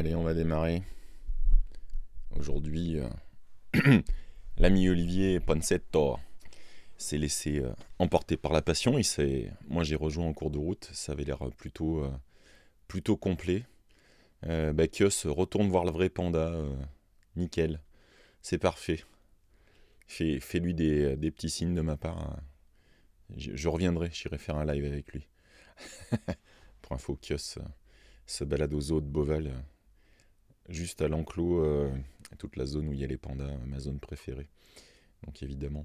Allez, on va démarrer. Aujourd'hui, euh, l'ami Olivier Ponsetto s'est laissé euh, emporter par la passion. Il moi, j'ai rejoint en cours de route. Ça avait l'air plutôt, euh, plutôt complet. Kios bah, retourne voir le vrai panda. nickel. C'est parfait. Fais-lui des, petits signes de ma part. Hein. Je, reviendrai. J'irai faire un live avec lui. Pour info, Kios se balade aux eaux de Beauval juste à l'enclos, euh, toute la zone où il y a les pandas, ma zone préférée. Donc évidemment.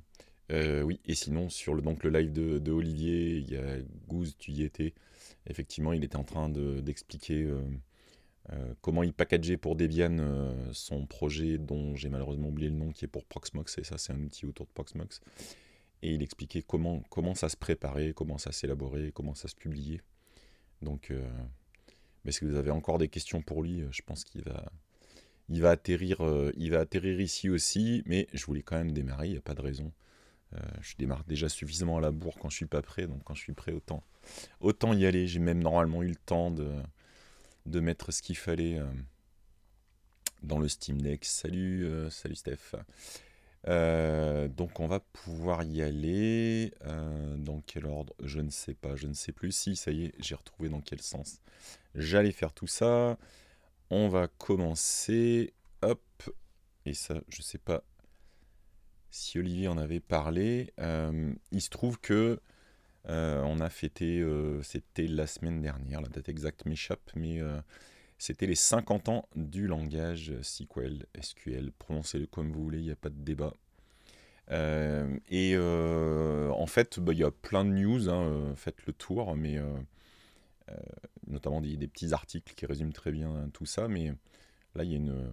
Euh, oui, et sinon, sur le, donc, le live de, Olivier, il y a Goose, tu y étais. Effectivement, il était en train d'expliquer euh, comment il packageait pour Debian son projet dont j'ai malheureusement oublié le nom, qui est pour Proxmox, et ça c'est un outil autour de Proxmox. Et il expliquait comment, comment ça se préparait, comment ça s'élaborait, comment ça se publiait. Donc mais si vous avez encore des questions pour lui, euh, je pense qu'il va, il va, atterrir, euh, il va atterrir ici aussi. Mais je voulais quand même démarrer, il n'y a pas de raison. Euh, je démarre déjà suffisamment à la bourre quand je suis pas prêt, donc quand je suis prêt, autant, autant y aller. J'ai même normalement eu le temps de, de mettre ce qu'il fallait dans le Steam Deck. Salut, salut Steph. donc on va pouvoir y aller. dans quel ordre Je ne sais pas, je ne sais plus. Si, ça y est, j'ai retrouvé dans quel sens J'allais faire tout ça. On va commencer. Hop. Et ça, je sais pas si Olivier en avait parlé. Euh, il se trouve que euh, on a fêté, euh, c'était la semaine dernière, la date exacte m'échappe, mais c'était les 50 ans du langage SQL, SQL. Prononcez-le comme vous voulez, il n'y a pas de débat. et en fait, bah, il y a plein de news, hein, faites le tour, mais euh, notamment des, petits articles qui résument très bien tout ça, mais là, il y a une,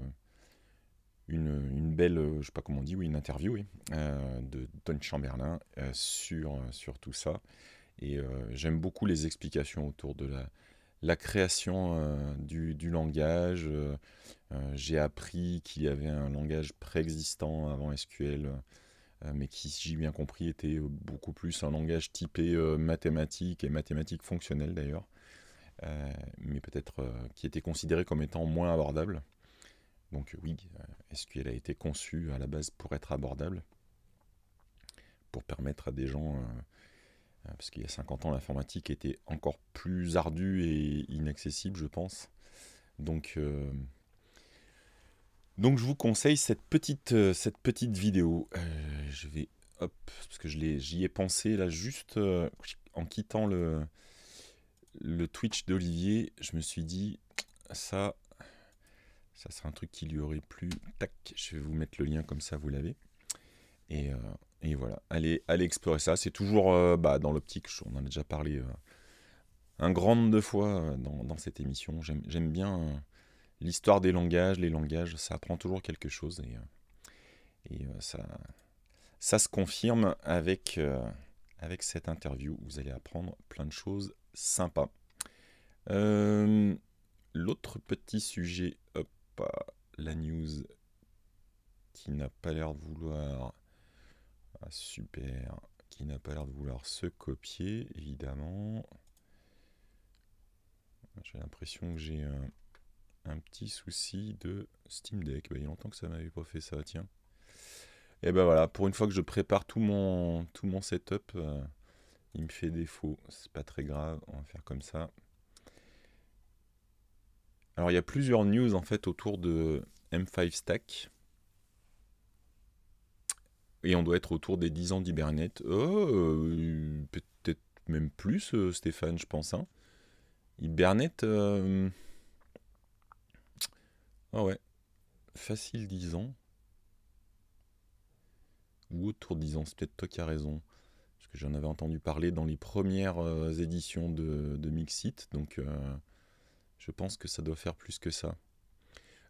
une, belle, euh, je sais pas comment on dit, oui, une interview euh, de Don Chamberlain sur, sur tout ça. Et j'aime beaucoup les explications autour de la, la création du, langage. j'ai appris qu'il y avait un langage préexistant avant SQL, mais qui, si j'ai bien compris, était beaucoup plus un langage typé mathématique et mathématique fonctionnelle d'ailleurs. Euh, mais peut-être euh, qui était considéré comme étant moins abordable. Donc euh, oui, est-ce qu'elle a été conçue à la base pour être abordable, pour permettre à des gens, parce qu'il y a 50 ans l'informatique était encore plus ardue et inaccessible je pense. Donc, donc je vous conseille cette petite, cette petite vidéo. je vais, hop, parce que j'y ai, pensé là juste en quittant le, le Twitch d'Olivier, je me suis dit, ça, ça serait un truc qui lui aurait plu. Tac, je vais vous mettre le lien comme ça, vous l'avez. Et, euh, voilà, allez, allez explorer ça. C'est toujours euh, bah, dans l'optique, on en a déjà parlé euh, un grand nombre de fois dans, cette émission. J'aime bien l'histoire des langages, les langages, ça apprend toujours quelque chose. Et, ça, ça se confirme avec, avec cette interview. Vous allez apprendre plein de choses sympa. Euh, l'autre petit sujet, hop, la news qui n'a pas l'air de vouloir. Ah, super, qui n'a pas l'air de vouloir se copier, évidemment. J'ai l'impression que j'ai un, petit souci de Steam Deck. Bah, il y a longtemps que ça m'avait pas fait ça, tiens. Et eh ben voilà, pour une fois que je prépare tout mon, tout mon setup. Euh, il me fait défaut, c'est pas très grave, on va faire comme ça. Alors il y a plusieurs news en fait autour de M5 Stack. Et on doit être autour des 10 ans d'Hibernate. Oh, euh, peut-être même plus, euh, Stéphane, je pense. Hein. Euh, ah ouais. Facile 10 ans. Ou autour de 10 ans, c'est peut-être toi qui as raison j'en avais entendu parler dans les premières euh, éditions de, Mixit. Donc, euh, je pense que ça doit faire plus que ça.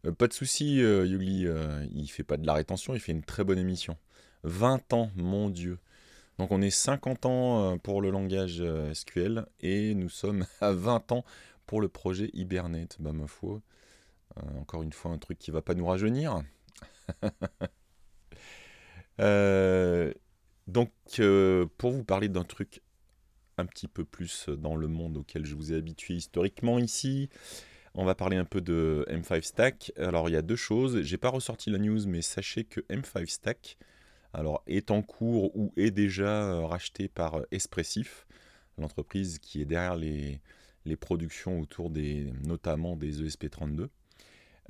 Euh, pas de souci, Yugli, il fait pas de la rétention, il fait une très bonne émission. 20 ans, mon Dieu. Donc on est 50 ans pour le langage SQL et nous sommes à 20 ans pour le projet Hibernate. Bah ma foi, encore une fois un truc qui va pas nous rajeunir. Euh, donc, euh, pour vous parler d'un truc un petit peu plus euh, dans le monde auquel je vous ai habitué historiquement ici, on va parler un peu de M5 Stack. Alors, il y a deux choses. J'ai pas ressorti la news, mais sachez que M5 Stack alors, est en cours ou est déjà euh, racheté par Espressif, l'entreprise qui est derrière les, les productions autour des, notamment des ESP32.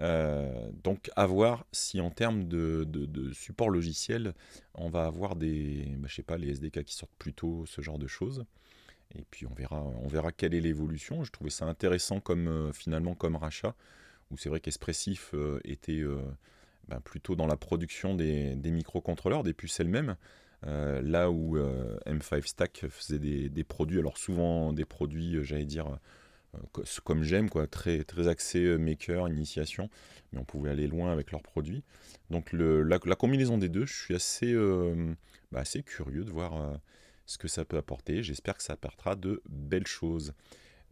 Euh, donc à voir si en termes de, support logiciel, on va avoir des, bah, je sais pas, les SDK qui sortent plus tôt, ce genre de choses. Et puis on verra, on verra quelle est l'évolution. Je trouvais ça intéressant comme euh, finalement comme rachat, où c'est vrai qu'Espressif euh, était bah, plutôt dans la production des, microcontrôleurs, des puces elles-mêmes. là où M5 Stack faisait des, des, produits, alors souvent des produits, j'allais dire, comme j'aime, quoi, très, très axé euh, maker, initiation, mais on pouvait aller loin avec leurs produits. Donc le, la, combinaison des deux, je suis assez, euh, bah, assez curieux de voir euh, ce que ça peut apporter. J'espère que ça apportera de belles choses.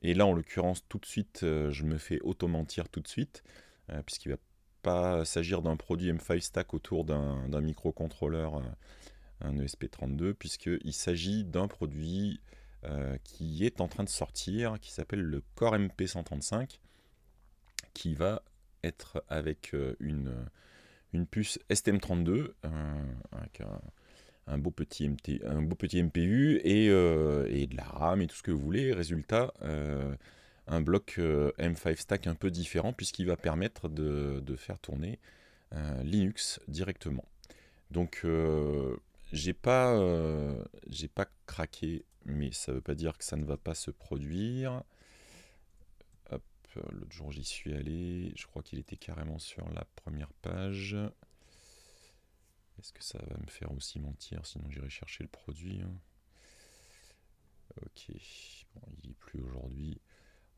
Et là, en l'occurrence, tout de suite, je me fais auto-mentir tout de suite, puisqu'il va pas s'agir d'un produit M5 Stack autour d'un microcontrôleur, un ESP32, puisqu'il s'agit d'un produit euh, qui est en train de sortir, qui s'appelle le Core MP135, qui va être avec euh, une, euh, une puce STM32, avec un, beau petit MT, un beau petit MPU et, et, de la RAM et tout ce que vous voulez. Résultat, un bloc M5 Stack un peu différent puisqu'il va permettre de, faire tourner Linux directement. Donc j'ai pas, euh, pas craqué, mais ça veut pas dire que ça ne va pas se produire. Hop, l'autre jour j'y suis allé, je crois qu'il était carrément sur la première page. Est-ce que ça va me faire aussi mentir Sinon j'irai chercher le produit. Hein. Ok, bon, il est plus aujourd'hui.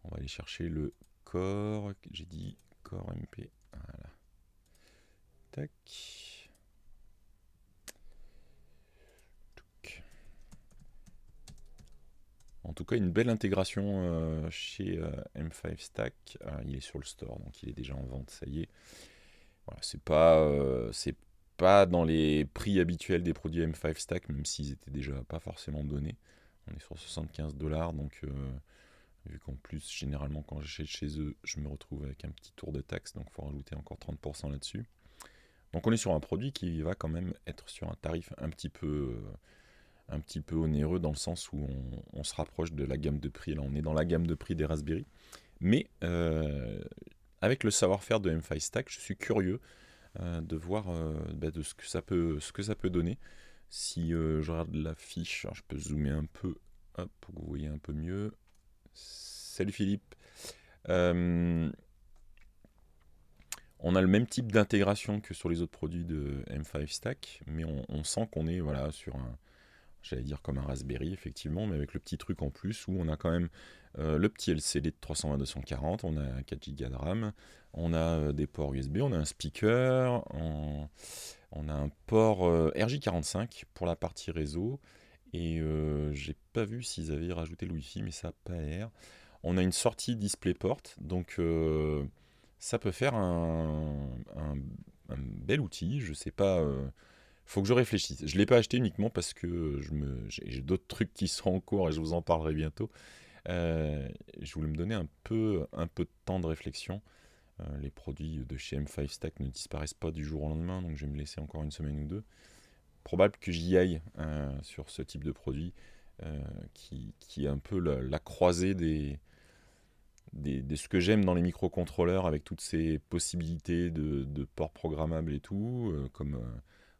On va aller chercher le corps. J'ai dit corps MP. Voilà. Tac. En tout cas, une belle intégration euh, chez euh, M5 Stack. Euh, il est sur le store, donc il est déjà en vente, ça y est. Voilà, n'est pas, pas dans les prix habituels des produits M5 Stack, même s'ils étaient déjà pas forcément donnés. On est sur 75 dollars, donc vu qu'en plus, généralement, quand j'achète chez eux, je me retrouve avec un petit tour de taxe, donc il faut rajouter encore 30% là-dessus. Donc on est sur un produit qui va quand même être sur un tarif un petit peu un petit peu onéreux dans le sens où on, se rapproche de la gamme de prix. Là, on est dans la gamme de prix des Raspberry. Mais euh, avec le savoir-faire de m 5 Stack, je suis curieux euh, de voir euh, bah, de ce que ça peut, ce que ça peut donner. Si je regarde la fiche, je peux zoomer un peu pour que vous voyez un peu mieux. Salut Philippe. On a le même type d'intégration que sur les autres produits de M5 Stack, mais on, on sent qu'on est voilà, sur un, j'allais dire comme un Raspberry, effectivement, mais avec le petit truc en plus où on a quand même euh, le petit LCD de 320-240, on a 4 Go de RAM, on a euh, des ports USB, on a un speaker, on, a un port euh, RJ45 pour la partie réseau, et j'ai pas vu s'ils avaient rajouté le wi mais ça n'a pas l'air. On a une sortie display DisplayPort, donc ça peut faire un, un, bel outil, je sais pas faut que je réfléchisse. Je ne l'ai pas acheté uniquement parce que j'ai, d'autres trucs qui sont en cours et je vous en parlerai bientôt. Euh, je voulais me donner un peu, un peu de temps de réflexion. Euh, les produits de chez M5 Stack ne disparaissent pas du jour au lendemain, donc je vais me laisser encore une semaine ou deux. Probable que j'y aille euh, sur ce type de produit qui, est un peu la, croisée des, de ce que j'aime dans les microcontrôleurs avec toutes ces possibilités de, de ports programmables et tout, comme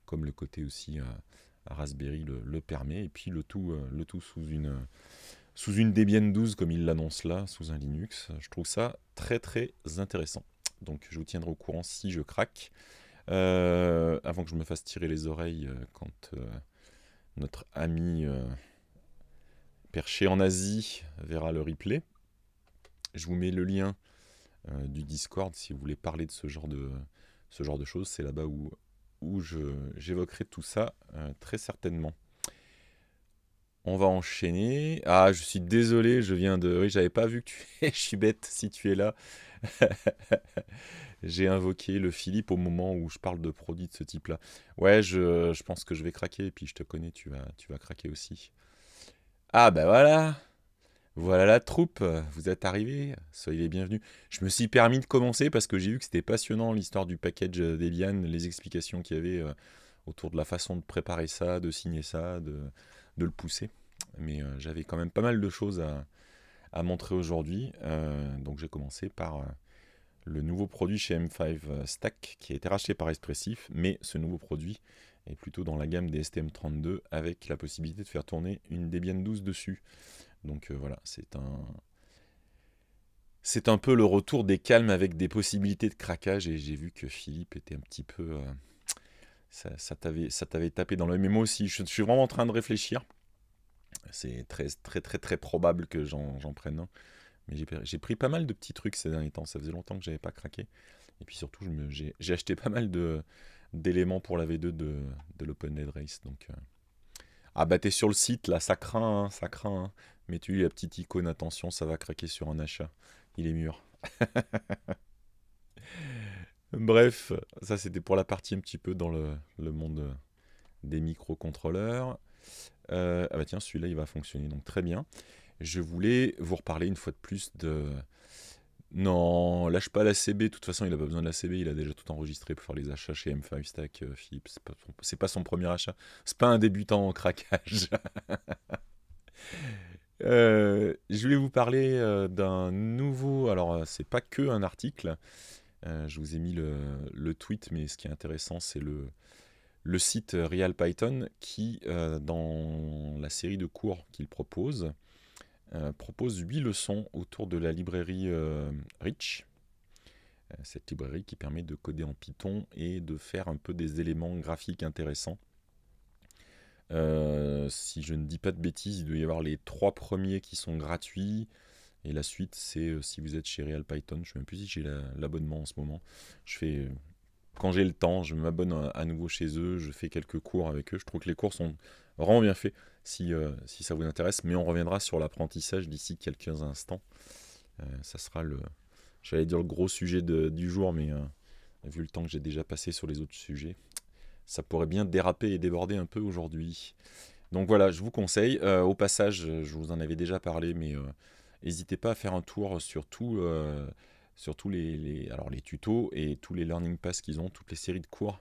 comme le côté aussi à euh, Raspberry le, permet. Et puis le tout, euh, le tout sous une sous une Debian 12 comme il l'annonce là, sous un Linux. Je trouve ça très très intéressant. Donc je vous tiendrai au courant si je craque. Euh, avant que je me fasse tirer les oreilles quand notre ami perché en Asie verra le replay. Je vous mets le lien du Discord si vous voulez parler de ce genre de, ce genre de choses. C'est là-bas où où j'évoquerai tout ça euh, très certainement. On va enchaîner. Ah, je suis désolé, je viens de... Oui, j'avais pas vu que tu es... je suis bête si tu es là. J'ai invoqué le Philippe au moment où je parle de produits de ce type-là. Ouais, je, pense que je vais craquer, et puis je te connais, tu vas, tu vas craquer aussi. Ah ben voilà voilà la troupe, vous êtes arrivés, soyez les bienvenus. Je me suis permis de commencer parce que j'ai vu que c'était passionnant l'histoire du package Debian, les explications qu'il y avait euh, autour de la façon de préparer ça, de signer ça, de, le pousser. Mais euh, j'avais quand même pas mal de choses à, montrer aujourd'hui. Euh, donc j'ai commencé par le nouveau produit chez M5 Stack qui a été racheté par Expressif, mais ce nouveau produit est plutôt dans la gamme des STM32 avec la possibilité de faire tourner une Debian 12 dessus. Donc euh, voilà, c'est un. C'est un peu le retour des calmes avec des possibilités de craquage. Et j'ai vu que Philippe était un petit peu. Euh, ça, t'avait tapé dans le... MMO aussi, je, suis vraiment en train de réfléchir. C'est très, très, très, très probable que j'en prenne un. Mais j'ai pris pas mal de petits trucs ces derniers temps. Ça faisait longtemps que je n'avais pas craqué. Et puis surtout, j'ai acheté pas mal d'éléments pour la V2 de, l'Open Dead Race. Donc. Euh, ah bah t'es sur le site là, ça craint, hein, ça craint. Hein. Mais tu la petite icône, attention, ça va craquer sur un achat. Il est mûr. Bref, ça c'était pour la partie un petit peu dans le, monde euh, des microcontrôleurs. Euh, ah bah tiens, celui-là il va fonctionner, donc très bien. Je voulais vous reparler une fois de plus de, non, lâche pas la CB. De toute façon, il n'a pas besoin de la CB. Il a déjà tout enregistré pour faire les achats chez M5 Stack. Euh, Philippe, c'est pas, son, pas son premier achat. C'est pas un débutant en craquage. Euh, je voulais vous parler euh, d'un nouveau. Alors, c'est pas que un article. je vous ai mis le, tweet, mais ce qui est intéressant, c'est le, le site Real Python qui, dans la série de cours qu'il propose, euh, propose huit leçons autour de la librairie euh, Rich. Euh, cette librairie qui permet de coder en Python et de faire un peu des éléments graphiques intéressants. si je ne dis pas de bêtises, il doit y avoir les trois premiers qui sont gratuits. Et la suite, c'est si vous êtes chez Real Python. Je ne sais même plus si j'ai l'abonnement en ce moment. Je fais quand j'ai le temps, je m'abonne à nouveau chez eux, je fais quelques cours avec eux. Je trouve que les cours sont vraiment bien faits. Euh, si, ça vous intéresse. Mais on reviendra sur l'apprentissage d'ici quelques instants. Euh, ça sera le, j'allais dire le gros sujet du jour, mais euh, vu le temps que j'ai déjà passé sur les autres sujets, ça pourrait bien déraper et déborder un peu aujourd'hui. Donc voilà, je vous conseille. au passage, je vous en avais déjà parlé, mais n'hésitez pas à faire un tour sur sur tous les, alors les tutos et tous les learning paths qu'ils ont, toutes les séries de cours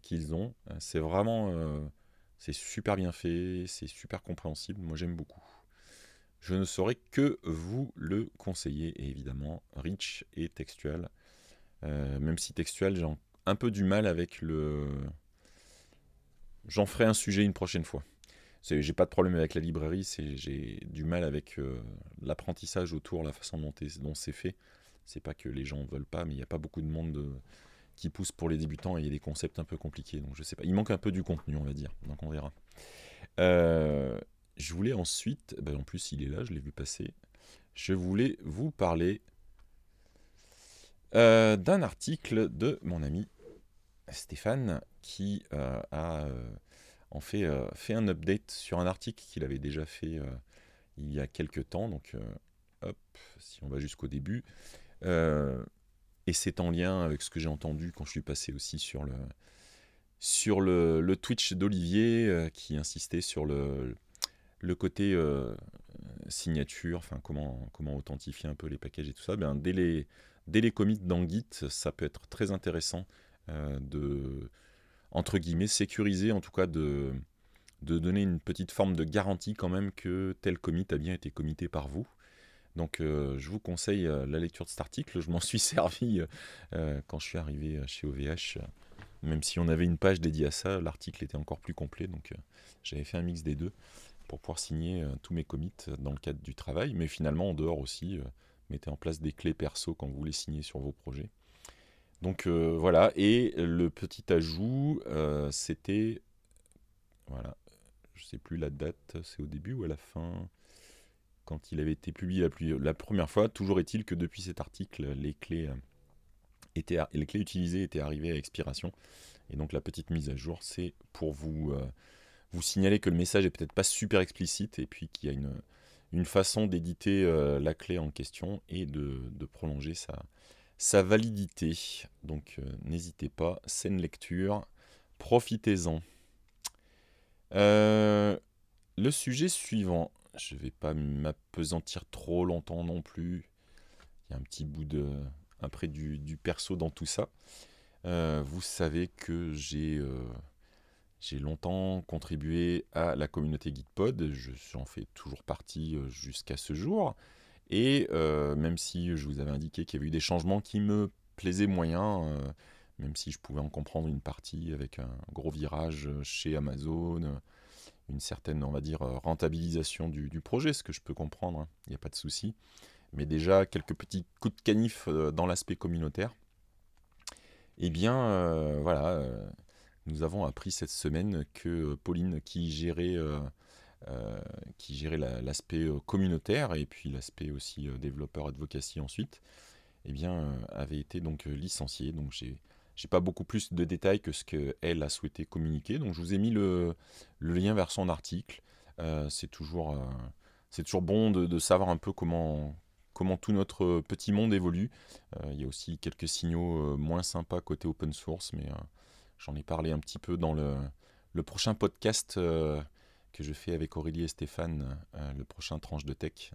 qu'ils ont. C'est vraiment c'est super bien fait, c'est super compréhensible, moi j'aime beaucoup. Je ne saurais que vous le conseiller, et évidemment, Rich et textuel. Euh, même si textuel, j'ai un peu du mal avec le... J'en ferai un sujet une prochaine fois. J'ai pas de problème avec la librairie, j'ai du mal avec euh, l'apprentissage autour, la façon dont, c'est fait. C'est pas que les gens ne veulent pas, mais il n'y a pas beaucoup de monde de, euh, qui pousse pour les débutants et il y a des concepts un peu compliqués. Donc je sais pas. Il manque un peu du contenu, on va dire. Donc on verra. Euh, je voulais ensuite, ben, en plus il est là, je l'ai vu passer. Je voulais vous parler euh, d'un article de mon ami Stéphane qui euh, a en fait, fait un update sur un article qu'il avait déjà fait il y a quelques temps. Donc hop, si on va jusqu'au début. Et c'est en lien avec ce que j'ai entendu quand je suis passé aussi sur le, sur le, Twitch d'Olivier euh, qui insistait sur le, le côté euh, signature, enfin comment, comment authentifier un peu les packages et tout ça. Ben, dès, les, dès commits dans Git, ça peut être très intéressant euh, de, entre guillemets, sécuriser, en tout cas de, de donner une petite forme de garantie quand même que tel commit a bien été commité par vous. Donc euh, je vous conseille euh, la lecture de cet article. Je m'en suis servi euh, quand je suis arrivé chez OVH. Même si on avait une page dédiée à ça, l'article était encore plus complet. Donc j'avais fait un mix des deux pour pouvoir signer tous mes commits dans le cadre du travail. Mais finalement, en dehors aussi, mettez en place des clés perso quand vous voulez signer sur vos projets. Donc voilà. Et le petit ajout, c'était. Voilà. Je ne sais plus la date, c'est au début ou à la fin quand il avait été publié la, première fois. Toujours est-il que depuis cet article, euh, les clés, utilisées étaient arrivées à expiration. Et donc la petite mise à jour, c'est pour vous, euh, signaler que le message est peut-être pas super explicite et puis qu'il y a une, façon d'éditer euh, la clé en question et de, prolonger sa, validité. Donc n'hésitez pas, scène lecture, profitez-en. le sujet suivant, je ne vais pas m'apesantir trop longtemps non plus. Il y a un petit bout de après du, du perso dans tout ça. Euh, vous savez que euh, j'ai longtemps contribué à la communauté GitPod, en fais toujours partie euh, jusqu'à ce jour. Et même si je vous avais indiqué qu'il y avait eu des changements qui me plaisaient moyen, même si je pouvais en comprendre une partie avec un gros virage chez Amazon, une certaine, on va dire, euh, rentabilisation du, projet, ce que je peux comprendre, il hein, n'y a pas de souci. Mais déjà, quelques petits coups de canif euh, dans l'aspect communautaire. Eh bien, euh, voilà, nous avons appris cette semaine que Pauline, qui gérait, gérait l'aspect communautaire et puis l'aspect aussi développeur advocacy ensuite, eh bien, avait été donc licenciée. Donc j'ai j'ai pas beaucoup plus de détails que ce qu'elle a souhaité communiquer. Donc je vous ai mis le, lien vers son article. Euh, euh, c'est toujours, bon de, savoir un peu comment, tout notre petit monde évolue. Euh, il y a aussi quelques signaux moins sympas côté open source, mais j'en ai parlé un petit peu dans le, prochain podcast que je fais avec Aurélie et Stéphane, le prochain tranche de tech.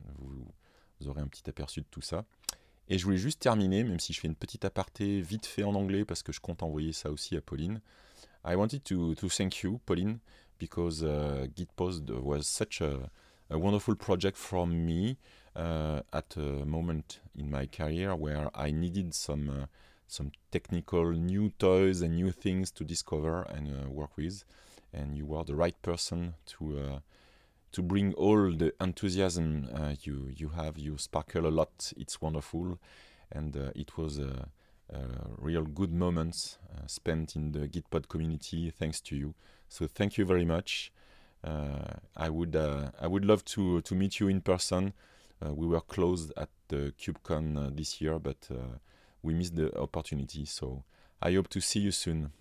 vous aurez un petit aperçu de tout ça. Et je voulais juste terminer, même si je fais une petite aparté vite fait en anglais, parce que je compte envoyer ça aussi à Pauline. I wanted to, to thank you, Pauline, because que uh, Gitpost was such a, wonderful project for me uh, at a moment in my career where I needed some, nouveaux uh, some technical new toys and new things to discover and work with. And you were the right person to. to bring all the enthusiasm uh, you you have. You sparkle a lot. It's wonderful, and uh, it was a, a, real good moment uh, spent in the Gitpod community thanks to you. So thank you very much. Uh, I would uh, I would love to to meet you in person. Uh, we were closed at the CubeCon this year, but we missed the opportunity. So I hope to see you soon.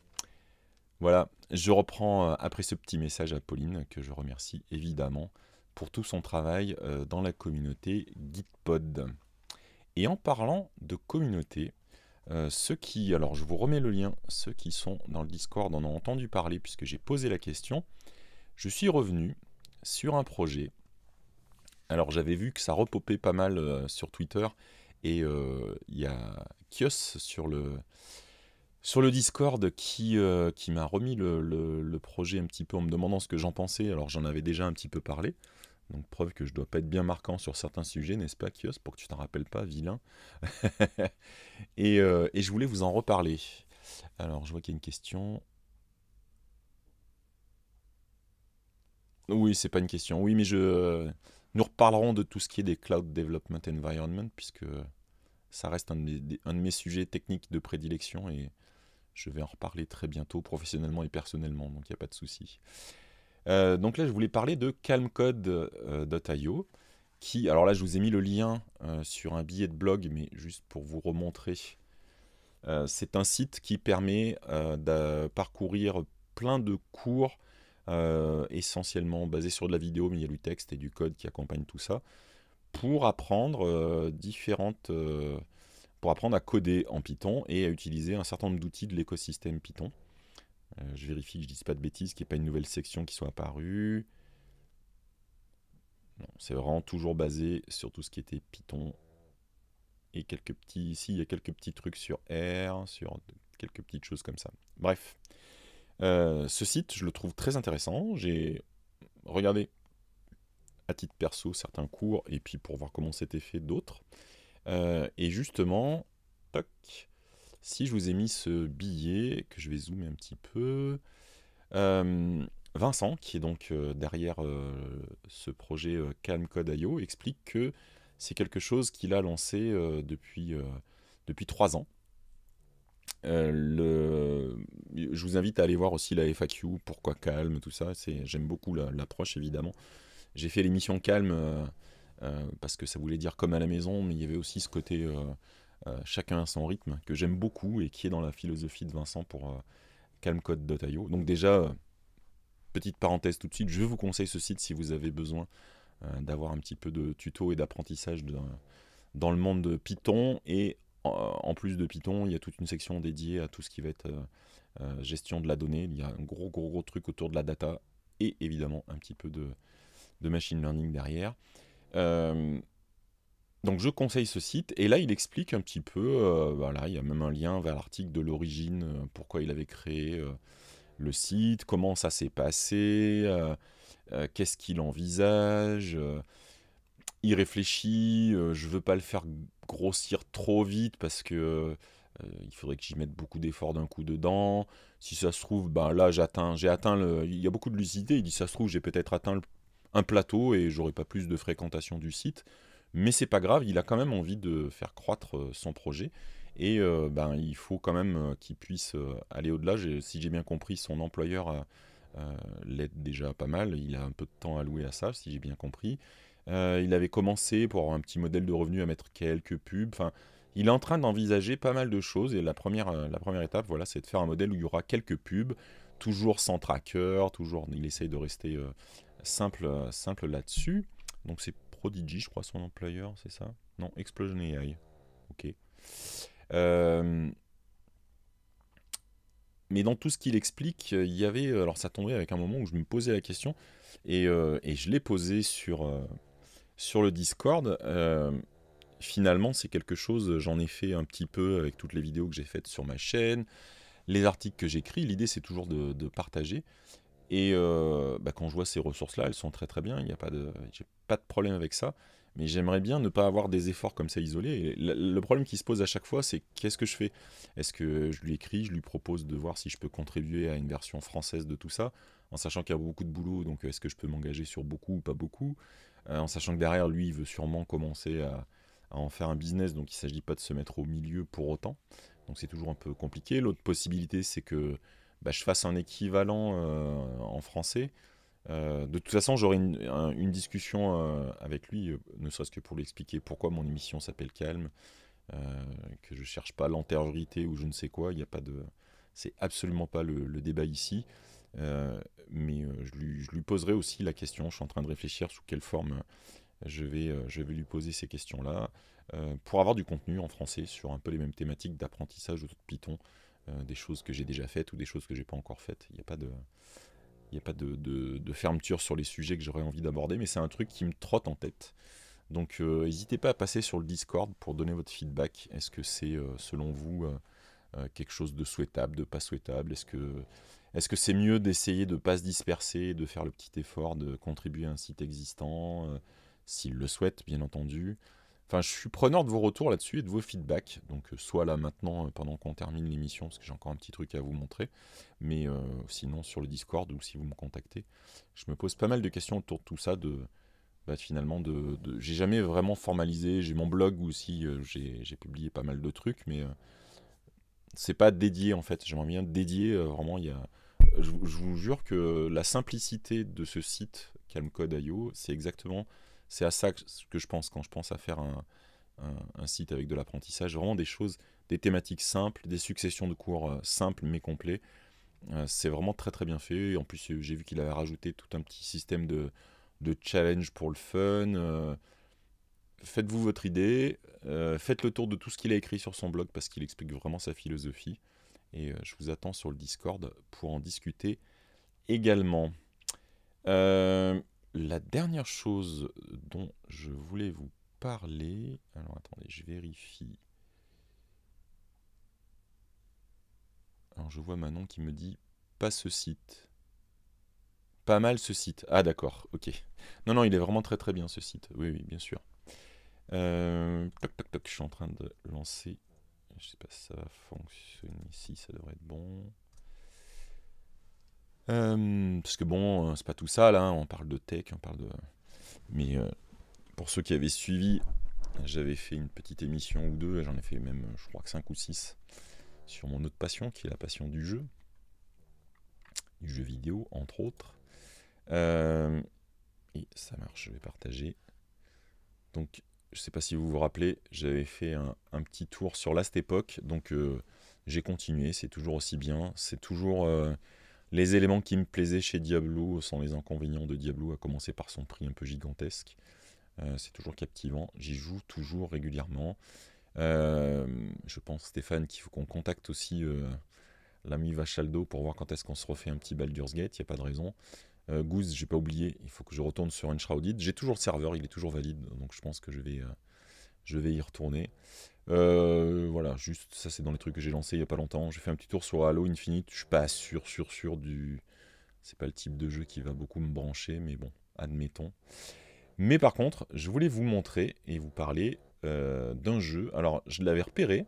Voilà, je reprends euh, après ce petit message à Pauline, que je remercie évidemment pour tout son travail euh, dans la communauté GitPod. Et en parlant de communauté, euh, ceux qui, alors je vous remets le lien, ceux qui sont dans le Discord en ont entendu parler puisque j'ai posé la question, je suis revenu sur un projet. Alors j'avais vu que ça repopait pas mal sur Twitter et il y a Kios sur le, sur le Discord qui, euh, m'a remis le, projet un petit peu en me demandant ce que j'en pensais. Alors j'en avais déjà un petit peu parlé. Donc preuve que je ne dois pas être bien marquant sur certains sujets, n'est-ce pas Kios Pour que tu t'en rappelles pas, vilain. Euh, et, je voulais vous en reparler. Alors je vois qu'il y a une question. Oui, c'est pas une question. Oui, mais je... nous reparlerons de tout ce qui est des Cloud Development Environment, puisque ça reste un de mes, un de mes sujets techniques de prédilection et, je vais en reparler très bientôt, professionnellement et personnellement, donc il n'y a pas de souci. Euh, donc là, je voulais parler de calmcode.io, euh, qui, alors là, je vous ai mis le lien euh, sur un billet de blog, mais juste pour vous remontrer. c'est un site qui permet de parcourir plein de cours, essentiellement basés sur de la vidéo, mais il y a du texte et du code qui accompagne tout ça, pour apprendre différentes pour apprendre à coder en Python et à utiliser un certain nombre d'outils de l'écosystème Python. Euh, je vérifie que je ne dise pas de bêtises, qu'il n'y ait pas une nouvelle section qui soit apparue. c'est vraiment toujours basé sur tout ce qui était Python. Et quelques petits. Ici, il y a quelques petits trucs sur R, sur quelques petites choses comme ça. Bref. Euh, ce site, je le trouve très intéressant. J'ai regardé à titre perso certains cours et puis pour voir comment c'était fait d'autres. Euh, et justement, toc, si je vous ai mis ce billet, que je vais zoomer un petit peu, euh, Vincent, qui est donc euh, derrière ce projet Calm Code IO, explique que c'est quelque chose qu'il a lancé depuis, depuis trois ans. le... Je vous invite à aller voir aussi la FAQ, pourquoi calme, tout ça. J'aime beaucoup l'approche, évidemment. J'ai fait l'émission calme euh, parce que ça voulait dire comme à la maison, mais il y avait aussi ce côté euh, euh, chacun à son rythme que j'aime beaucoup et qui est dans la philosophie de Vincent pour CalmCode.io. Donc déjà, petite parenthèse tout de suite, je vous conseille ce site si vous avez besoin d'avoir un petit peu de tuto et d'apprentissage dans le monde de Python. Et en plus de Python, il y a toute une section dédiée à tout ce qui va être gestion de la donnée. Il y a un gros, gros, gros truc autour de la data et évidemment un petit peu de machine learning derrière. Euh, donc je conseille ce site et là il explique un petit peu, euh, voilà, il y a même un lien vers l'article de l'origine, euh, pourquoi il avait créé le site, comment ça s'est passé, qu'est-ce qu'il envisage, il réfléchit, je veux pas le faire grossir trop vite parce que il faudrait que j'y mette beaucoup d'efforts d'un coup dedans. Si ça se trouve, ben là j'atteins, j'ai atteint le. Il y a beaucoup de lucidité. Il dit ça se trouve, j'ai peut-être atteint le un plateau et j'aurai pas plus de fréquentation du site. Mais c'est pas grave, il a quand même envie de faire croître euh, son projet. Et euh, ben, il faut quand même euh, qu'il puisse aller au-delà. Si j'ai bien compris, son employeur l'aide déjà pas mal. Il a un peu de temps alloué à ça, si j'ai bien compris. il avait commencé pour un petit modèle de revenu à mettre quelques pubs. Enfin, il est en train d'envisager pas mal de choses. Et la première, la première étape, voilà, c'est de faire un modèle où il y aura quelques pubs, toujours sans tracker, toujours. Il essaye de rester simple, simple là-dessus. Donc c'est Prodigy, je crois, son employeur, c'est ça Non, Explosion AI. Ok. Euh, mais dans tout ce qu'il explique, euh, il y avait. Euh, alors ça tombait avec un moment où je me posais la question, et, je l'ai posé sur, sur le Discord. finalement, c'est quelque chose, j'en ai fait un petit peu avec toutes les vidéos que j'ai faites sur ma chaîne, les articles que j'écris. L'idée, c'est toujours de, de partager. Et euh, bah, quand je vois ces ressources-là, elles sont très très bien, il n'y a pas de, j'ai pas de problème avec ça. Mais j'aimerais bien ne pas avoir des efforts comme ça isolés. le problème qui se pose à chaque fois, c'est qu'est-ce que je fais Est-ce que je lui écris, je lui propose de voir si je peux contribuer à une version française de tout ça, en sachant qu'il y a beaucoup de boulot, donc euh, est-ce que je peux m'engager sur beaucoup ou pas beaucoup euh, En sachant que derrière, lui, il veut sûrement commencer à, à en faire un business, donc il ne s'agit pas de se mettre au milieu pour autant. Donc c'est toujours un peu compliqué. L'autre possibilité, c'est que bah, je fasse un équivalent euh, en français. Euh, de toute façon, j'aurai une, discussion euh, avec lui, ne serait-ce que pour lui expliquer pourquoi mon émission s'appelle Calme, que je ne cherche pas l'antériorité ou je ne sais quoi. Il n'y a pas de, c'est absolument pas le, débat ici. mais je lui, poserai aussi la question. Je suis en train de réfléchir sous quelle forme je vais, je vais lui poser ces questions-là pour avoir du contenu en français sur un peu les mêmes thématiques d'apprentissage de Python euh, des choses que j'ai déjà faites ou des choses que j'ai pas encore faites. Il n'y a pas de, il a pas de, fermeture sur les sujets que j'aurais envie d'aborder, mais c'est un truc qui me trotte en tête. Donc euh, n'hésitez pas à passer sur le Discord pour donner votre feedback. Est-ce que c'est euh, selon vous quelque chose de souhaitable, de pas souhaitable Est-ce que que c'est mieux d'essayer de ne pas se disperser, de faire le petit effort, de contribuer à un site existant, s'il le souhaite, bien entendu Enfin, je suis preneur de vos retours là-dessus et de vos feedbacks. Donc, euh, soit là maintenant, euh, pendant qu'on termine l'émission, parce que j'ai encore un petit truc à vous montrer, mais euh, sinon sur le Discord ou si vous me contactez, je me pose pas mal de questions autour de tout ça. De bah, finalement, de, j'ai jamais vraiment formalisé. J'ai mon blog aussi, j'ai publié pas mal de trucs, mais ce c'est pas dédié en fait. J'aimerais bien dédier vraiment. Il y a, je, je, vous jure que la simplicité de ce site Calmcode.io, c'est exactement c'est à ça que je pense quand je pense à faire un, site avec de l'apprentissage. Vraiment des choses, des thématiques simples, des successions de cours euh, simples mais complets. Euh, c'est vraiment très très bien fait. Et en plus, j'ai vu qu'il avait rajouté tout un petit système de, de challenge pour le fun. Euh, faites-vous votre idée, faites le tour de tout ce qu'il a écrit sur son blog parce qu'il explique vraiment sa philosophie. Et je vous attends sur le Discord pour en discuter également. Euh, la dernière chose dont je voulais vous parler, alors attendez, je vérifie. Alors je vois Manon qui me dit pas ce site. Pas mal ce site. Ah d'accord, ok. Non, non, il est vraiment très très bien ce site. Oui, oui, bien sûr. Euh, toc, toc, toc, je suis en train de lancer. Je ne sais pas si ça va fonctionner ici, ça devrait être bon. Euh, parce que bon, euh, c'est pas tout ça là, hein. on parle de tech, on parle de. Mais euh, pour ceux qui avaient suivi, j'avais fait une petite émission ou deux, j'en ai fait même, je crois que 5 ou 6, sur mon autre passion qui est la passion du jeu, du jeu vidéo entre autres. et ça marche, je vais partager. Donc, je sais pas si vous vous rappelez, j'avais fait un, petit tour sur Last Époque, donc j'ai continué, c'est toujours aussi bien, c'est toujours les éléments qui me plaisaient chez Diablo sont les inconvénients de Diablo, à commencer par son prix un peu gigantesque. Euh, c'est toujours captivant. J'y joue toujours régulièrement. Euh, je pense, Stéphane, qu'il faut qu'on contacte aussi euh, l'ami Vachaldo pour voir quand est-ce qu'on se refait un petit Baldur's Gate. Il n'y a pas de raison. Goose, j'ai pas oublié. Il faut que je retourne sur Enshrouded. J'ai toujours le serveur, il est toujours valide. Donc je pense que je vais, je vais y retourner. Euh, voilà, juste ça, c'est dans les trucs que j'ai lancé il y a pas longtemps. J'ai fait un petit tour sur Halo Infinite. Je suis pas sûr, sûr, sûr du. C'est pas le type de jeu qui va beaucoup me brancher, mais bon, admettons. Mais par contre, je voulais vous montrer et vous parler euh, d'un jeu. Alors, je l'avais repéré.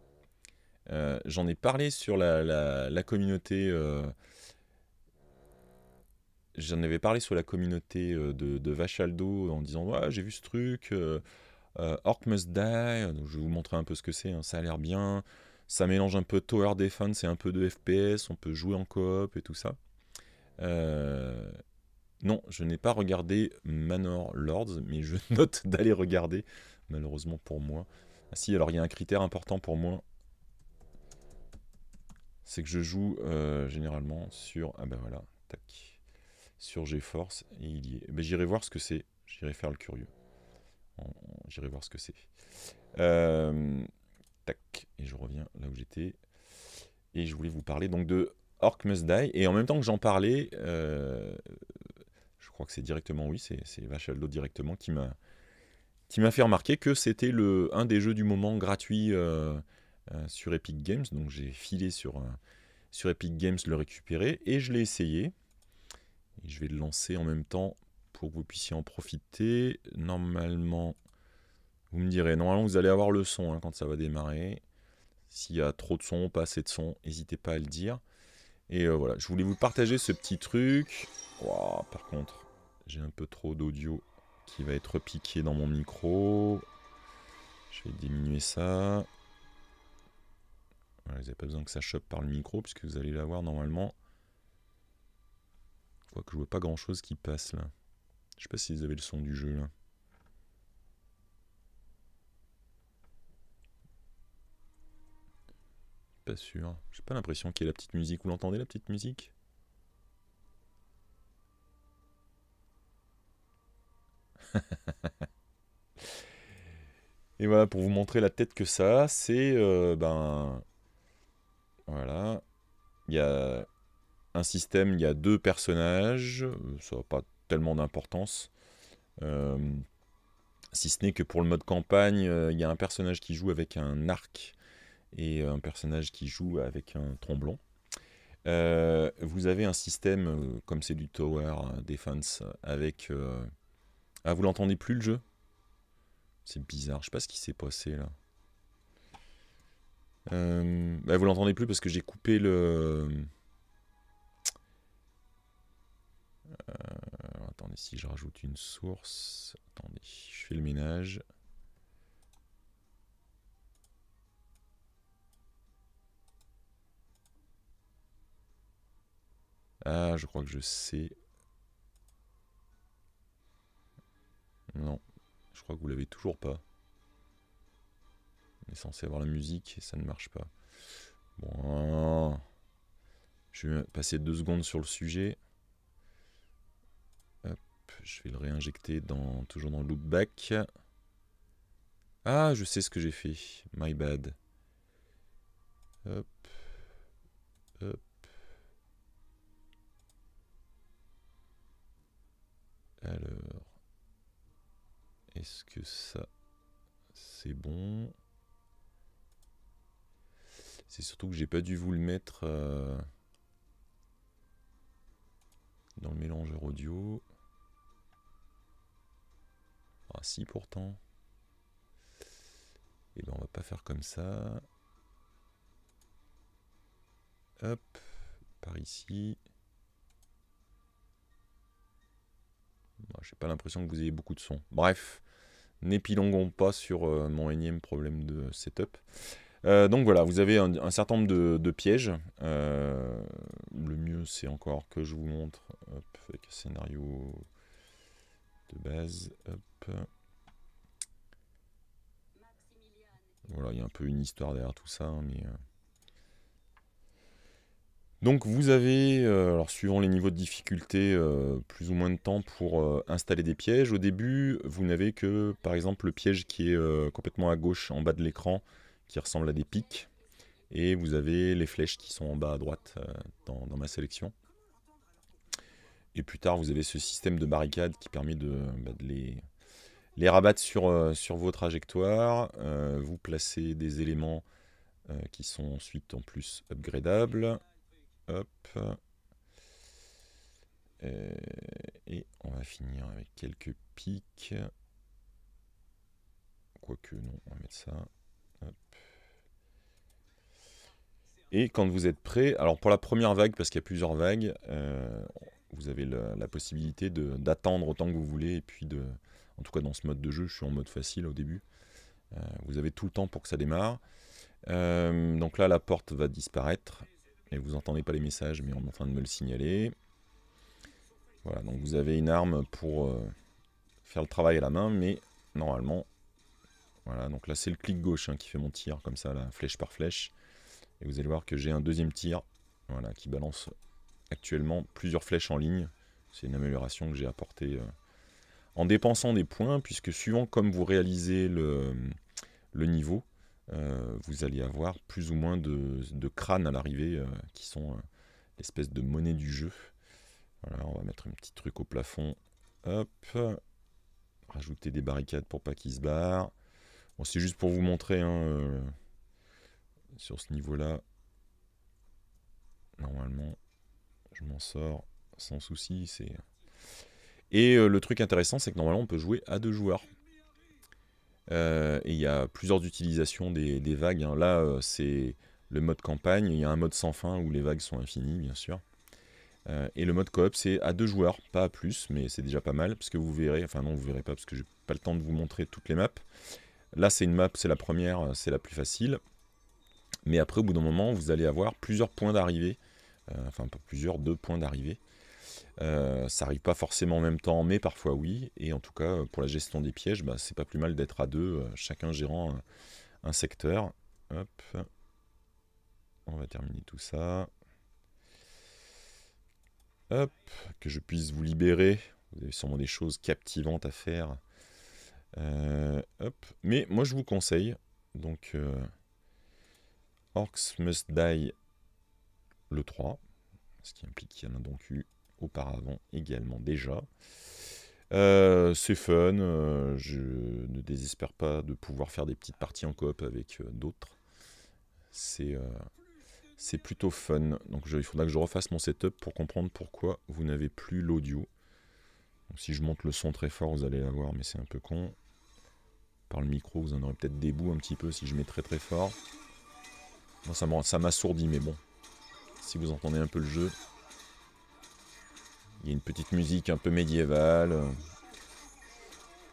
Euh, j'en ai parlé sur la, communauté. J'en avais parlé sur la communauté de, de Vachaldo en disant ouais, j'ai vu ce truc. Euh, Orc Must Die, euh, je vais vous montrer un peu ce que c'est, hein, ça a l'air bien. Ça mélange un peu Tower Defense et un peu de FPS, on peut jouer en coop et tout ça. Euh, non, je n'ai pas regardé Manor Lords, mais je note d'aller regarder, malheureusement pour moi. Ah si, alors il y a un critère important pour moi. C'est que je joue généralement sur... Ah ben voilà, tac. Sur GeForce, il y est. Eh ben, j'irai voir ce que c'est, j'irai faire le curieux. J'irai voir ce que c'est. Euh, tac, et je reviens là où j'étais. Et je voulais vous parler donc de Orc Must Die. Et en même temps que j'en parlais, euh, je crois que c'est directement, oui, c'est Vachaldo directement qui m'a qui m'a fait remarquer que c'était le un des jeux du moment gratuit euh, sur Epic Games. Donc j'ai filé sur, sur Epic Games le récupérer et je l'ai essayé. Et je vais le lancer en même temps pour que vous puissiez en profiter. Normalement, vous me direz, normalement vous allez avoir le son hein, quand ça va démarrer. S'il y a trop de son, pas assez de son, n'hésitez pas à le dire. Et euh, voilà, je voulais vous partager ce petit truc. par contre, j'ai un peu trop d'audio qui va être piqué dans mon micro. Je vais diminuer ça. vous n'avez pas besoin que ça chope par le micro puisque vous allez l'avoir normalement. Quoique je vois pas grand chose qui passe là. Je sais pas si avaient le son du jeu là. Pas sûr. J'ai pas l'impression qu'il y ait la petite musique. Vous l'entendez la petite musique Et voilà, pour vous montrer la tête que ça a, c'est... Euh, ben... Voilà. Il y a un système, il y a deux personnages. Euh, ça va pas tellement d'importance. Euh, si ce n'est que pour le mode campagne, euh, il y a un personnage qui joue avec un arc et un personnage qui joue avec un tromblon. Euh, vous avez un système, comme c'est du Tower Defense, avec... Ah, vous l'entendez plus le jeu C'est bizarre, je sais pas ce qui s'est passé là. Bah, vous l'entendez plus parce que j'ai coupé le... Euh, si je rajoute une source, attendez, je fais le ménage. Ah, je crois que je sais. Non, je crois que vous l'avez toujours pas. On est censé avoir la musique et ça ne marche pas. Bon, je vais passer deux secondes sur le sujet je vais le réinjecter dans, toujours dans le loopback. Ah, je sais ce que j'ai fait. My bad. Hop. Hop. Alors. Est-ce que ça, c'est bon C'est surtout que j'ai pas dû vous le mettre euh, dans le mélangeur audio. Ah si pourtant. Et eh ben on va pas faire comme ça. Hop, par ici. Je J'ai pas l'impression que vous ayez beaucoup de son. Bref, n'épilongons pas sur euh, mon énième problème de setup. Euh, donc voilà, vous avez un, certain nombre de, pièges. Euh, le mieux, c'est encore que je vous montre avec un scénario de base. Euh, voilà, il y a un peu une histoire derrière tout ça, hein, mais... Euh. Donc vous avez, euh, alors suivant les niveaux de difficulté, plus ou moins de temps pour installer des pièges. Au début, vous n'avez que, par exemple, le piège qui est complètement à gauche, en bas de l'écran, qui ressemble à des pics. Et vous avez les flèches qui sont en bas à droite dans, ma sélection. Et plus tard, vous avez ce système de barricade qui permet de bah, les les rabattent sur, euh, sur vos trajectoires, euh, vous placez des éléments euh, qui sont ensuite en plus upgradables. Hop. et on va finir avec quelques pics. Quoique, non, on va mettre ça. Et quand vous êtes prêt, alors pour la première vague, parce qu'il y a plusieurs vagues, vous avez la possibilité d'attendre autant que vous voulez et puis de, en tout cas dans ce mode de jeu, je suis en mode facile au début. Euh, vous avez tout le temps pour que ça démarre. Euh, donc là, la porte va disparaître. Et vous n'entendez pas les messages, mais on est en train de me le signaler. Voilà, donc vous avez une arme pour euh, faire le travail à la main, mais normalement... Voilà, donc là c'est le clic gauche hein, qui fait mon tir, comme ça, flèche par flèche. Et vous allez voir que j'ai un deuxième tir, voilà, qui balance actuellement plusieurs flèches en ligne. C'est une amélioration que j'ai apportée en dépensant des points, puisque suivant comme vous réalisez le, niveau, euh, vous allez avoir plus ou moins de, crânes à l'arrivée, euh, qui sont euh, l'espèce de monnaie du jeu. Voilà, on va mettre un petit truc au plafond. Hop. Rajouter des barricades pour pas qu'ils se barrent. c'est juste pour vous montrer hein, sur ce niveau-là. Normalement, je m'en sors sans souci. C'est et euh, le truc intéressant, c'est que normalement, on peut jouer à deux joueurs. Euh, et il y a plusieurs utilisations des, vagues. Hein. Là, euh, c'est le mode campagne. Il y a un mode sans fin où les vagues sont infinies, bien sûr. et le mode coop, c'est à deux joueurs, pas à plus, mais c'est déjà pas mal, parce que vous verrez, enfin non, vous verrez pas, parce que j'ai pas le temps de vous montrer toutes les maps. Là, c'est une map, c'est la première, c'est la plus facile. Mais après, au bout d'un moment, vous allez avoir plusieurs points d'arrivée, enfin pas plusieurs, deux points d'arrivée, euh, ça arrive pas forcément en même temps, mais parfois oui. Et en tout cas, euh, pour la gestion des pièges, bah, c'est pas plus mal d'être à deux, euh, chacun gérant un, secteur. Hop. On va terminer tout ça. Hop. Que je puisse vous libérer. Vous avez sûrement des choses captivantes à faire. hop. Mais moi, je vous conseille. Donc, Orcs Must Die le 3. Ce qui implique qu'il y en a donc eu auparavant également déjà. Euh, c'est fun, euh, je ne désespère pas de pouvoir faire des petites parties en coop avec euh, d'autres. C'est c'est plutôt fun. Donc il faudra que je refasse mon setup pour comprendre pourquoi vous n'avez plus l'audio. si je monte le son très fort, vous allez l'avoir, mais c'est un peu con. Par le micro, vous en aurez peut-être des bouts un petit peu si je mets très très fort. ça m'assourdit, mais bon. Si vous entendez un peu le jeu, il y a une petite musique un peu médiévale.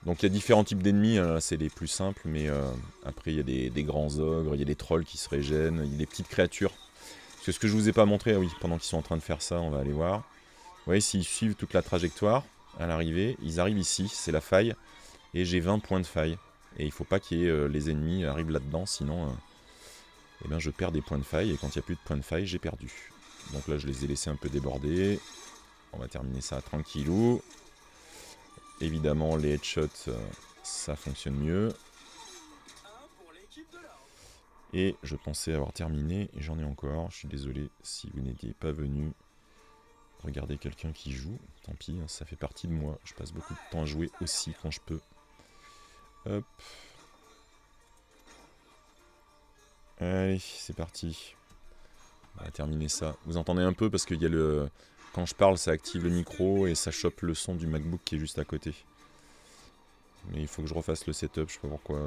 Donc il y a différents types d'ennemis, hein. c'est les plus simples, mais euh, après il y a des, grands ogres, il y a des trolls qui se régènent, il y a des petites créatures. Parce que ce que je vous ai pas montré, ah oui, pendant qu'ils sont en train de faire ça, on va aller voir. Vous voyez, s'ils suivent toute la trajectoire, à l'arrivée, ils arrivent ici, c'est la faille, et j'ai 20 points de faille. Et il faut pas que euh, les ennemis arrivent là-dedans, sinon euh, eh ben, je perds des points de faille, et quand il n'y a plus de points de faille, j'ai perdu. Donc là je les ai laissés un peu déborder, on va terminer ça tranquillou. Évidemment, les headshots, euh, ça fonctionne mieux. Et je pensais avoir terminé, et j'en ai encore. Je suis désolé si vous n'étiez pas venu regarder quelqu'un qui joue. Tant pis, hein, ça fait partie de moi. Je passe beaucoup de temps à jouer aussi quand je peux. Hop. Allez, c'est parti. On va terminer ça. Vous entendez un peu parce qu'il y a le, quand je parle, ça active le micro et ça chope le son du MacBook qui est juste à côté. Mais il faut que je refasse le setup, je sais pas pourquoi.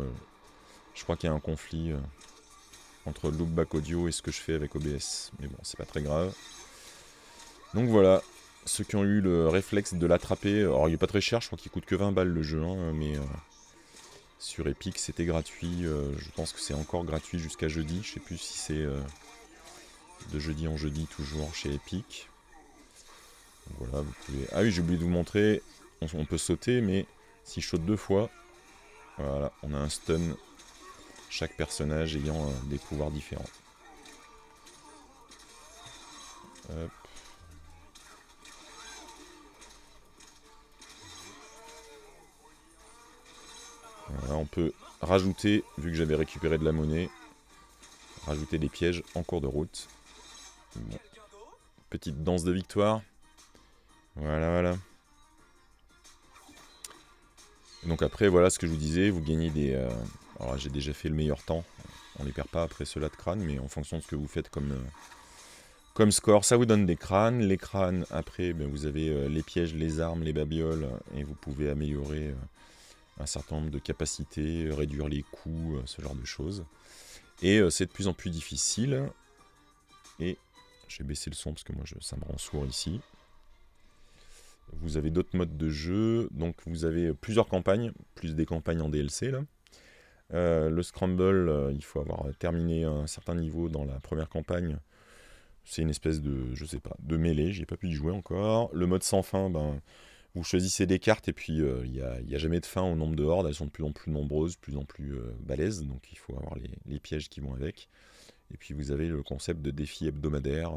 Je crois qu'il y a un conflit euh, entre loopback audio et ce que je fais avec OBS. Mais bon, c'est pas très grave. Donc voilà, ceux qui ont eu le réflexe de l'attraper, alors il n'est pas très cher, je crois qu'il coûte que 20 balles le jeu, hein, mais euh, sur Epic c'était gratuit, euh, je pense que c'est encore gratuit jusqu'à jeudi, je sais plus si c'est de jeudi en jeudi toujours chez Epic. Ah oui, j'ai oublié de vous montrer. On, peut sauter, mais si je saute deux fois, voilà, on a un stun. Chaque personnage ayant euh, des pouvoirs différents. on peut rajouter, vu que j'avais récupéré de la monnaie, rajouter des pièges en cours de route. Petite danse de victoire. Voilà, voilà. donc après, voilà ce que je vous disais, vous gagnez des... Euh, alors j'ai déjà fait le meilleur temps, on ne les perd pas après cela de crâne, mais en fonction de ce que vous faites comme, euh, comme score, ça vous donne des crânes. Les crânes, après, ben, vous avez euh, les pièges, les armes, les babioles, et vous pouvez améliorer un certain nombre de capacités, réduire les coûts, ce genre de choses. Et c'est de plus en plus difficile. Et j'ai baissé le son parce que moi ça me rend sourd ici. Vous avez d'autres modes de jeu, donc vous avez plusieurs campagnes, plus des campagnes en DLC euh, le Scramble, euh, il faut avoir terminé un certain niveau dans la première campagne. C'est une espèce de, je sais pas, de mêlée, j'ai pas pu y jouer encore. Le mode sans fin, ben, vous choisissez des cartes et puis euh, il n'y a, jamais de fin au nombre de hordes, elles sont de plus en plus nombreuses, de plus en plus balèzes, donc il faut avoir les, pièges qui vont avec. Et puis vous avez le concept de défi hebdomadaire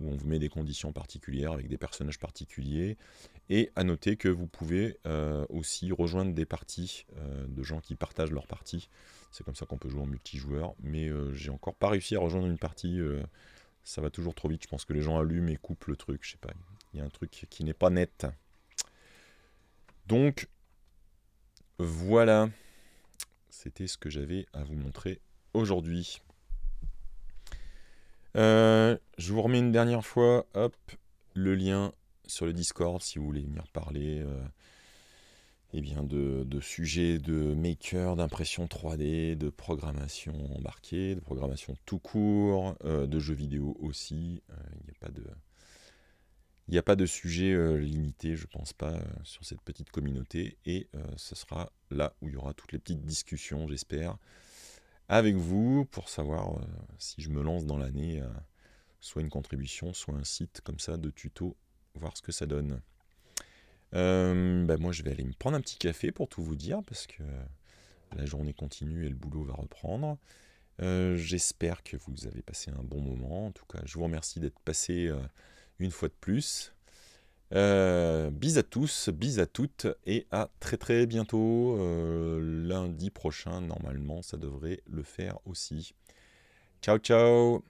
où on vous met des conditions particulières avec des personnages particuliers. Et à noter que vous pouvez euh, aussi rejoindre des parties euh, de gens qui partagent leur partie. C'est comme ça qu'on peut jouer en multijoueur. Mais euh, j'ai encore pas réussi à rejoindre une partie. ça va toujours trop vite. Je pense que les gens allument et coupent le truc. Je sais pas. Il y a un truc qui n'est pas net. Donc voilà. C'était ce que j'avais à vous montrer aujourd'hui. Euh, je vous remets une dernière fois le lien sur le Discord si vous voulez venir parler euh, eh bien de, sujets de maker, d'impression 3D, de programmation embarquée, de programmation tout court, euh, de jeux vidéo aussi. Il euh, n'y a pas de. Il n'y a pas de sujet limité, je pense pas, sur cette petite communauté. Et ce sera là où il y aura toutes les petites discussions, j'espère avec vous pour savoir euh, si je me lance dans l'année, euh, soit une contribution, soit un site comme ça de tuto, voir ce que ça donne. Euh, ben moi, je vais aller me prendre un petit café pour tout vous dire, parce que la journée continue et le boulot va reprendre. J'espère que vous avez passé un bon moment. En tout cas, je vous remercie d'être passé une fois de plus. Euh, Bisous à tous, bis à toutes, et à très très bientôt. Euh, lundi prochain, normalement, ça devrait le faire aussi. Ciao, ciao